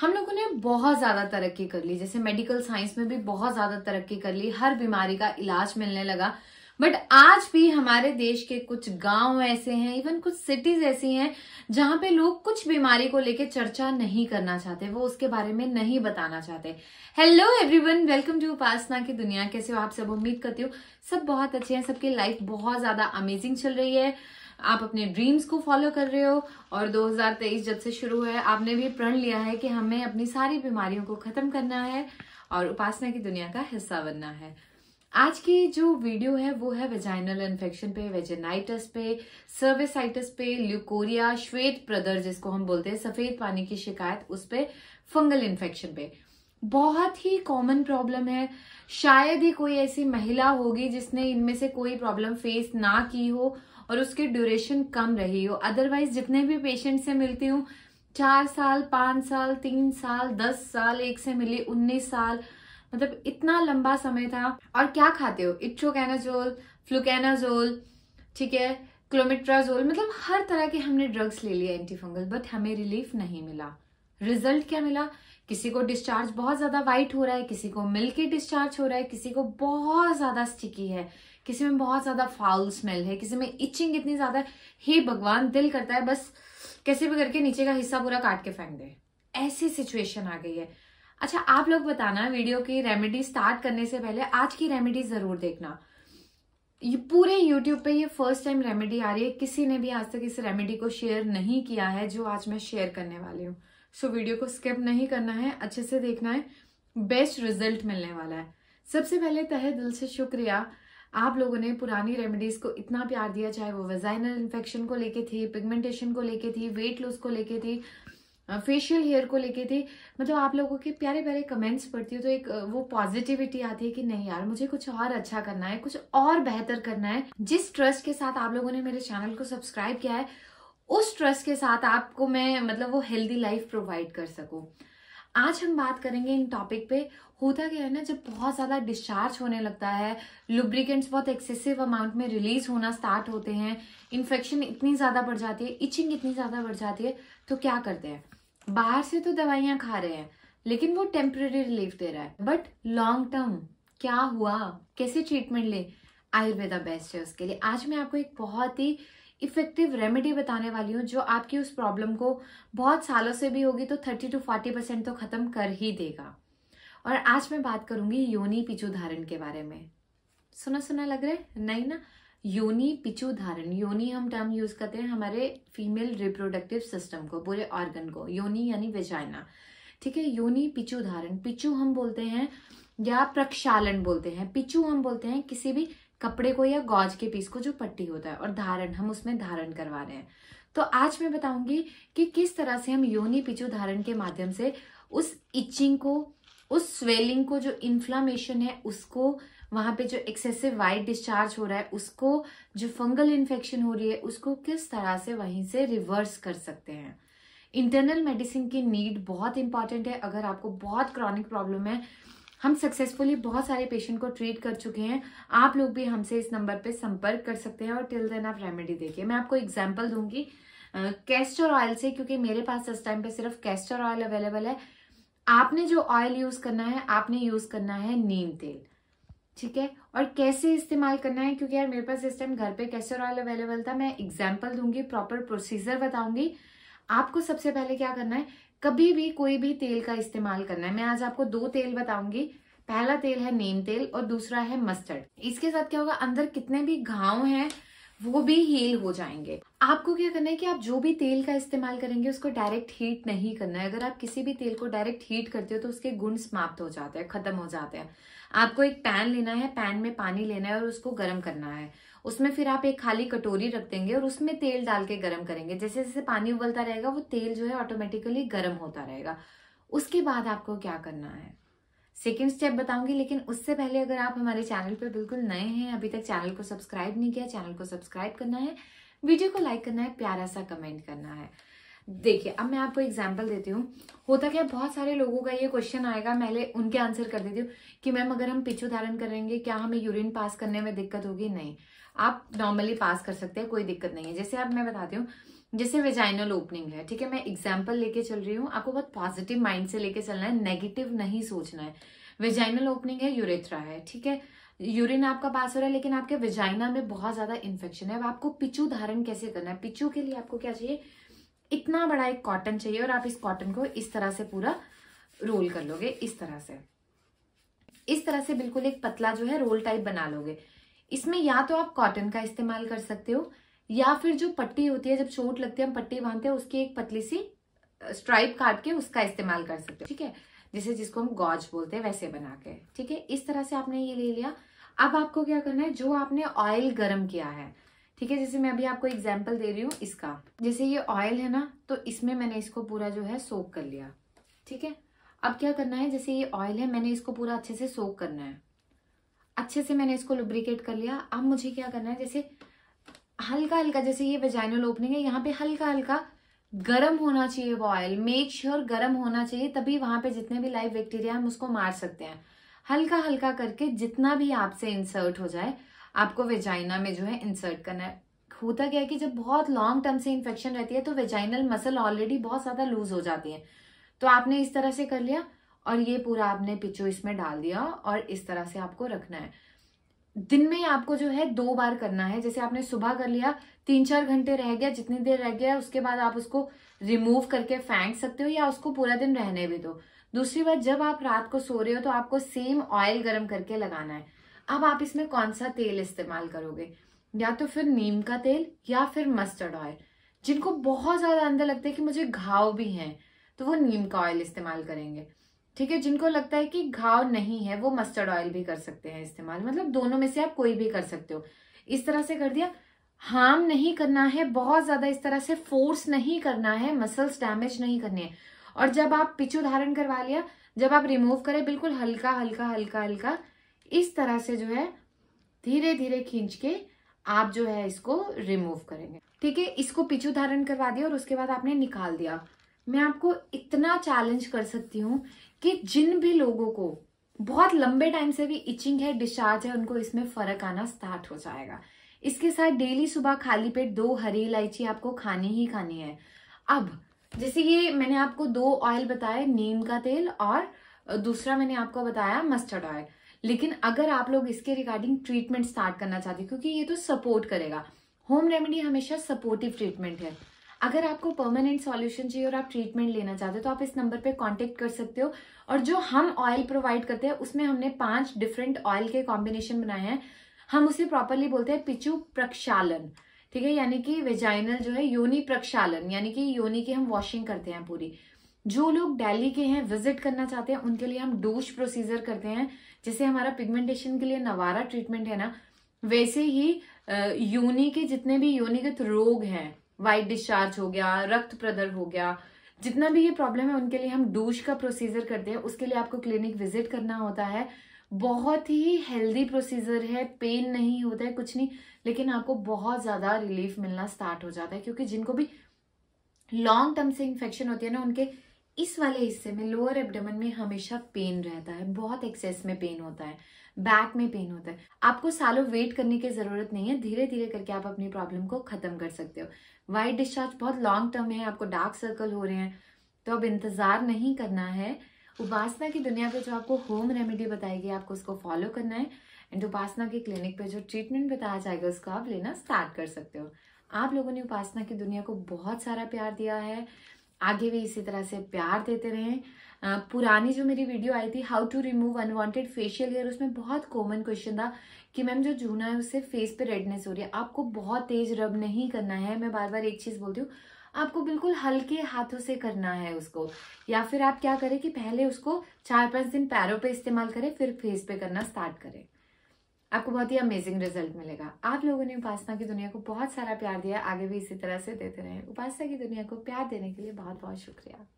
हम लोगों ने बहुत ज्यादा तरक्की कर ली जैसे मेडिकल साइंस में भी बहुत ज्यादा तरक्की कर ली हर बीमारी का इलाज मिलने लगा बट आज भी हमारे देश के कुछ गांव ऐसे हैं इवन कुछ सिटीज ऐसी हैं जहां पे लोग कुछ बीमारी को लेके चर्चा नहीं करना चाहते वो उसके बारे में नहीं बताना चाहते hello everyone welcome to Upasana की दुनिया कैसे हो आप सब उम्मीद करती हूँ सब बहुत अच्छे हैं सबकी लाइफ बहुत ज्यादा अमेजिंग चल रही है आप अपने ड्रीम्स को फॉलो कर रहे हो और 2023 जब से शुरू है आपने भी प्रण लिया है कि हमें अपनी सारी बीमारियों को खत्म करना है और उपासना की दुनिया का हिस्सा बनना है आज की जो वीडियो है वो है वेजाइनल इन्फेक्शन पे वेजेनाइटिस पे सर्विसाइटिस पे ल्यूकोरिया श्वेत प्रदर जिसको हम बोलते हैं सफेद पानी की शिकायत उस पर फंगल इन्फेक्शन पे बहुत ही कॉमन प्रॉब्लम है शायद ही कोई ऐसी महिला होगी जिसने इनमें से कोई प्रॉब्लम फेस ना की हो और उसकी ड्यूरेशन कम रही हो अदरवाइज जितने भी पेशेंट से मिलती हूँ चार साल पाँच साल तीन साल दस साल एक से मिली उन्नीस साल मतलब इतना लंबा समय था और क्या खाते हो इट्रोकैनाजोल फ्लुकैनाजोल ठीक है क्लोमिट्राजोल मतलब हर तरह के हमने ड्रग्स ले लिए एंटीफंगल बट हमें रिलीफ नहीं मिला रिजल्ट क्या मिला किसी को डिस्चार्ज बहुत ज्यादा वाइट हो रहा है किसी को मिल्की डिस्चार्ज हो रहा है किसी को बहुत ज्यादा स्टिकी है किसी में बहुत ज्यादा फाउल स्मेल है किसी में इचिंग इतनी ज्यादा हे भगवान दिल करता है बस कैसे भी करके नीचे का हिस्सा पूरा काट के फेंक दे ऐसी सिचुएशन आ गई है अच्छा आप लोग बताना वीडियो की रेमेडी स्टार्ट करने से पहले आज की रेमेडी जरूर देखना ये पूरे यूट्यूब पे ये फर्स्ट टाइम रेमेडी आ रही है किसी ने भी आज तक इस रेमेडी को शेयर नहीं किया है जो आज मैं शेयर करने वाली हूँ सो वीडियो को स्किप नहीं करना है अच्छे से देखना है बेस्ट रिजल्ट मिलने वाला है सबसे पहले तहे दिल से शुक्रिया आप लोगों ने पुरानी रेमेडीज को इतना प्यार दिया चाहे वो वेजाइनल इन्फेक्शन को लेके थी पिगमेंटेशन को लेके थी वेट लॉस को लेके थी फेशियल हेयर को लेके थी मतलब आप लोगों के प्यारे प्यारे कमेंट्स पढ़ती हूँ तो एक वो पॉजिटिविटी आती है कि नहीं यार मुझे कुछ और अच्छा करना है कुछ और बेहतर करना है जिस ट्रस्ट के साथ आप लोगों ने मेरे चैनल को सब्सक्राइब किया है उस ट्रस्ट के साथ आपको मैं मतलब वो हेल्दी लाइफ प्रोवाइड कर सकूँ आज हम बात करेंगे इन टॉपिक पे होता क्या है ना जब बहुत ज़्यादा डिस्चार्ज होने लगता है लुब्रिकेंट्स बहुत एक्सेसिव अमाउंट में रिलीज होना स्टार्ट होते हैं इन्फेक्शन इतनी ज़्यादा बढ़ जाती है इचिंग इतनी ज़्यादा बढ़ जाती है तो क्या करते हैं बाहर से तो दवाइयाँ खा रहे हैं लेकिन वो टेम्पररी रिलीफ दे रहा है बट लॉन्ग टर्म क्या हुआ कैसे ट्रीटमेंट ले आयुर्वेदा बेस्ट है उसके लिए आज मैं आपको एक बहुत ही इफेक्टिव रेमेडी बताने वाली हूँ जो आपकी उस प्रॉब्लम को बहुत सालों से भी होगी तो थर्टी टू फोर्टी परसेंट तो ख़त्म कर ही देगा और आज मैं बात करूंगी योनि पिचू धारण के बारे में सुना सुना लग रहा है नहीं ना योनि पिचू धारण योनि हम टर्म यूज करते हैं हमारे फीमेल रिप्रोडक्टिव सिस्टम को पूरे ऑर्गन को योनि यानी वेजाइना ठीक है योनि पिचू धारण पिचू हम बोलते हैं या प्रक्षालन बोलते हैं पिचू हम बोलते हैं किसी भी कपड़े को या गौज के पीस को जो पट्टी होता है और धारण हम उसमें धारण करवा रहे हैं तो आज मैं बताऊंगी कि किस तरह से हम योनि पिचु धारण के माध्यम से उस इचिंग को उस स्वेलिंग को जो इन्फ्लामेशन है उसको वहां पे जो एक्सेसिव वाइट डिस्चार्ज हो रहा है उसको जो फंगल इन्फेक्शन हो रही है उसको किस तरह से वहीं से रिवर्स कर सकते हैं इंटरनल मेडिसिन की नीड बहुत इंपॉर्टेंट है अगर आपको बहुत क्रॉनिक प्रॉब्लम है हम सक्सेसफुली बहुत सारे पेशेंट को ट्रीट कर चुके हैं आप लोग भी हमसे इस नंबर पे संपर्क कर सकते हैं और टिल देन आप रेमेडी देखिए मैं आपको एग्जाम्पल दूंगी कैस्टर ऑयल से क्योंकि मेरे पास इस टाइम पे सिर्फ कैस्टर ऑयल अवेलेबल है आपने जो ऑयल यूज करना है आपने यूज करना है नीम तेल ठीक है और कैसे इस्तेमाल करना है क्योंकि यार मेरे पास इस टाइम घर पे कैस्टर ऑयल अवेलेबल था मैं एग्जाम्पल दूंगी प्रॉपर प्रोसीजर बताऊंगी आपको सबसे पहले क्या करना है कभी भी कोई भी तेल का इस्तेमाल करना है मैं आज आपको दो तेल बताऊंगी पहला तेल है नीम तेल और दूसरा है मस्टर्ड इसके साथ क्या होगा अंदर कितने भी घाव हैं वो भी हील हो जाएंगे आपको क्या करना है कि आप जो भी तेल का इस्तेमाल करेंगे उसको डायरेक्ट हीट नहीं करना है अगर आप किसी भी तेल को डायरेक्ट हीट करते हो तो उसके गुण समाप्त हो जाते हैं खत्म हो जाते हैं आपको एक पैन लेना है पैन में पानी लेना है और उसको गर्म करना है उसमें फिर आप एक खाली कटोरी रख देंगे और उसमें तेल डाल के गर्म करेंगे जैसे जैसे पानी उबलता रहेगा वो तेल जो है ऑटोमेटिकली गर्म होता रहेगा उसके बाद आपको क्या करना है सेकेंड स्टेप बताऊंगी लेकिन उससे पहले अगर आप हमारे चैनल पर बिल्कुल नए हैं अभी तक चैनल को सब्सक्राइब नहीं किया चैनल को सब्सक्राइब करना है वीडियो को लाइक करना है प्यारा सा कमेंट करना है देखिए अब मैं आपको एग्जाम्पल देती हूँ होता क्या बहुत सारे लोगों का ये क्वेश्चन आएगा पहले उनके आंसर कर देती हूँ कि मैम अगर हम पिछू धारण करेंगे क्या हमें यूरिन पास करने में दिक्कत होगी नहीं आप नॉर्मली पास कर सकते हैं कोई दिक्कत नहीं है जैसे आप मैं बताती हूँ जैसे वेजाइनल ओपनिंग है ठीक है मैं एग्जाम्पल लेके चल रही हूँ आपको बहुत पॉजिटिव माइंड से लेके चलना है नेगेटिव नहीं सोचना है वेजाइनल ओपनिंग है यूरेथ्रा है ठीक है यूरिन आपका पास हो रहा है लेकिन आपके वेजाइना में बहुत ज्यादा इन्फेक्शन है अब आपको पिचू धारण कैसे करना है पिचू के लिए आपको क्या चाहिए इतना बड़ा एक कॉटन चाहिए और आप इस कॉटन को इस तरह से पूरा रोल कर लोगे इस तरह से इस तरह से बिल्कुल एक पतला जो है रोल टाइप बना लोगे इसमें या तो आप कॉटन का इस्तेमाल कर सकते हो या फिर जो पट्टी होती है जब चोट लगती है हम पट्टी बांधते हैं उसकी एक पतली सी स्ट्राइप काट के उसका इस्तेमाल कर सकते हो ठीक है जैसे जिसको हम गॉज बोलते हैं वैसे बना के ठीक है इस तरह से आपने ये ले लिया अब आपको क्या करना है जो आपने ऑयल गर्म किया है ठीक है जैसे मैं अभी आपको एग्जाम्पल दे रही हूँ इसका जैसे ये ऑयल है ना तो इसमें मैंने इसको पूरा जो है सोक कर लिया ठीक है अब क्या करना है जैसे ये ऑयल है मैंने इसको पूरा अच्छे से सोक करना है अच्छे से मैंने इसको लुब्रिकेट कर लिया अब मुझे क्या करना है जैसे हल्का हल्का जैसे ये वेजाइनल ओपनिंग है यहाँ पे हल्का हल्का गर्म होना चाहिए वो ऑयल मेक श्योर गर्म होना चाहिए तभी वहां पे जितने भी लाइव बैक्टीरिया हम उसको मार सकते हैं हल्का हल्का करके जितना भी आपसे इंसर्ट हो जाए आपको वेजाइना में जो है इंसर्ट करना है होता क्या है कि जब बहुत लॉन्ग टर्म से इन्फेक्शन रहती है तो वेजाइनल मसल ऑलरेडी बहुत ज्यादा लूज हो जाती है तो आपने इस तरह से कर लिया और ये पूरा आपने पिचो इसमें डाल दिया और इस तरह से आपको रखना है दिन में आपको जो है दो बार करना है जैसे आपने सुबह कर लिया तीन चार घंटे रह गया जितनी देर रह गया उसके बाद आप उसको रिमूव करके फेंक सकते हो या उसको पूरा दिन रहने भी दो दूसरी बात जब आप रात को सो रहे हो तो आपको सेम ऑयल गर्म करके लगाना है अब आप इसमें कौन सा तेल इस्तेमाल करोगे या तो फिर नीम का तेल या फिर मस्टर्ड ऑयल जिनको बहुत ज्यादा अंदर लगता है कि मुझे घाव भी हैं तो वो नीम का ऑयल इस्तेमाल करेंगे ठीक है जिनको लगता है कि घाव नहीं है वो मस्टर्ड ऑयल भी कर सकते हैं इस्तेमाल मतलब दोनों में से आप कोई भी कर सकते हो इस तरह से कर दिया हार्म नहीं करना है बहुत ज्यादा इस तरह से फोर्स नहीं करना है मसल्स डैमेज नहीं करने हैं और जब आप पिचू धारण करवा लिया जब आप रिमूव करें बिल्कुल हल्का हल्का हल्का हल्का इस तरह से जो है धीरे धीरे खींच के आप जो है इसको रिमूव करेंगे ठीक है इसको पिचू धारण करवा दिया और उसके बाद आपने निकाल दिया मैं आपको इतना चैलेंज कर सकती हूँ कि जिन भी लोगों को बहुत लंबे टाइम से भी इचिंग है डिस्चार्ज है उनको इसमें फर्क आना स्टार्ट हो जाएगा इसके साथ डेली सुबह खाली पेट दो हरी इलायची आपको खानी ही खानी है अब जैसे ये मैंने आपको दो ऑयल बताए नीम का तेल और दूसरा मैंने आपको बताया मस्टर्ड ऑयल लेकिन अगर आप लोग इसके रिगार्डिंग ट्रीटमेंट स्टार्ट करना चाहते क्योंकि ये तो सपोर्ट करेगा होम रेमेडी हमेशा सपोर्टिव ट्रीटमेंट है अगर आपको परमानेंट सॉल्यूशन चाहिए और आप ट्रीटमेंट लेना चाहते हो तो आप इस नंबर पे कांटेक्ट कर सकते हो और जो हम ऑयल प्रोवाइड करते हैं उसमें हमने पांच डिफरेंट ऑयल के कॉम्बिनेशन बनाए हैं हम उसे प्रॉपरली बोलते हैं पिचु प्रक्षालन ठीक है यानी कि वेजाइनल जो है योनि प्रक्षालन यानी कि योनि की हम वॉशिंग करते हैं पूरी जो लोग डेली के हैं विजिट करना चाहते हैं उनके लिए हम डोश प्रोसीजर करते हैं जैसे हमारा पिगमेंटेशन के लिए नवारा ट्रीटमेंट है ना वैसे ही योनि के जितने भी योनिगत रोग हैं वाइट डिस्चार्ज हो गया रक्त प्रदर हो गया जितना भी ये प्रॉब्लम है उनके लिए हम डूश का प्रोसीजर करते हैं उसके लिए आपको क्लिनिक विजिट करना होता है बहुत ही हेल्दी प्रोसीजर है पेन नहीं होता है कुछ नहीं लेकिन आपको बहुत ज़्यादा रिलीफ मिलना स्टार्ट हो जाता है क्योंकि जिनको भी लॉन्ग टर्म से इन्फेक्शन होती है ना उनके इस वाले हिस्से में लोअर एबडमन में हमेशा पेन रहता है बहुत एक्सेस में पेन होता है बैक में पेन होता है आपको सालों वेट करने की ज़रूरत नहीं है धीरे धीरे करके आप अपनी प्रॉब्लम को ख़त्म कर सकते हो वाइट डिस्चार्ज बहुत लॉन्ग टर्म है आपको डार्क सर्कल हो रहे हैं तो अब इंतज़ार नहीं करना है उपासना की दुनिया पे जो आपको होम रेमेडी बताई गई आपको उसको फॉलो करना है एंड उपासना के क्लिनिक पे जो ट्रीटमेंट बताया जाएगा उसको आप लेना स्टार्ट कर सकते हो आप लोगों ने उपासना की दुनिया को बहुत सारा प्यार दिया है आगे भी इसी तरह से प्यार देते रहे पुरानी जो मेरी वीडियो आई थी how to remove unwanted facial hair उसमें बहुत कॉमन क्वेश्चन था कि मैम जो जूना है उससे फेस पे रेडनेस हो रही है आपको बहुत तेज रब नहीं करना है मैं बार बार एक चीज़ बोलती हूँ आपको बिल्कुल हल्के हाथों से करना है उसको या फिर आप क्या करें कि पहले उसको चार पांच दिन पैरों पे इस्तेमाल करें फिर फेस पे करना स्टार्ट करें आपको बहुत ही अमेजिंग रिजल्ट मिलेगा आप लोगों ने उपासना की दुनिया को बहुत सारा प्यार दिया आगे भी इसी तरह से देते रहे उपासना की दुनिया को प्यार देने के लिए बहुत बहुत शुक्रिया